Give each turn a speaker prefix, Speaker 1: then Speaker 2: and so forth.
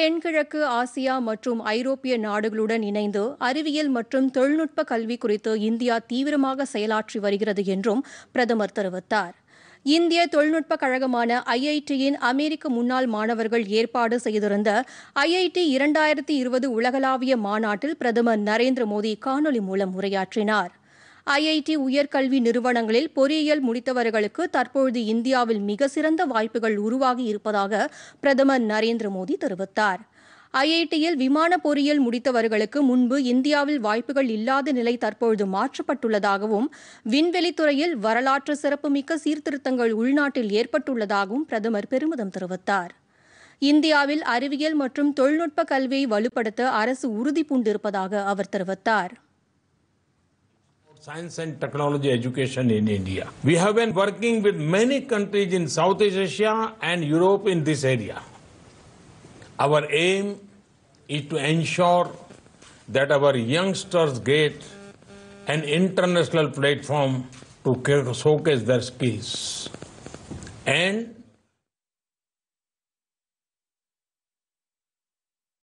Speaker 1: தென்கிழக்கு ஆசியா மற்றும் ஐரோப்பிய நாடுகளுடன் இணைந்து அறிவியல் மற்றும் தொழில்நுட்ப கல்வி குறித்து இந்தியா தீவிரமாக செயலாற்றி வருகிறது என்றும் பிரதமர் தெரிவித்தார் இந்திய தொழில்நுட்ப கழகமான ஐஐடியின் அமெரிக்க முன்னாள் மாணவர்கள் ஏற்பாடு செய்திருந்த ஐஐடி இரண்டாயிரத்தி இருபது உலகளாவிய மாநாட்டில் பிரதமர் நரேந்திர மோடி காணொலி மூலம் உரையாற்றினார் ஐஐடி உயர்கல்வி நிறுவனங்களில் பொறியியல் முடித்தவர்களுக்கு தற்பொழுது இந்தியாவில் மிக சிறந்த வாய்ப்புகள் உருவாகி இருப்பதாக பிரதமர் நரேந்திர மோடி தெரிவித்தார் ஐஐடியில் விமான பொறியியல் முடித்தவர்களுக்கு முன்பு இந்தியாவில் வாய்ப்புகள் இல்லாத நிலை தற்பொழுது மாற்றப்பட்டுள்ளதாகவும் விண்வெளித்துறையில் வரலாற்று சிறப்புமிக்க சீர்திருத்தங்கள் உள்நாட்டில் ஏற்பட்டுள்ளதாகவும் பிரதமர் பெருமிதம் தெரிவித்தார் இந்தியாவில் அறிவியல் மற்றும் தொழில்நுட்ப கல்வியை வலுப்படுத்த அரசு உறுதி பூண்டிருப்பதாக அவர் தெரிவித்தார்
Speaker 2: science and technology education in India. We have been working with many countries in Southeast Asia and Europe in this area. Our aim is to ensure that our youngsters get an international platform to showcase their skills and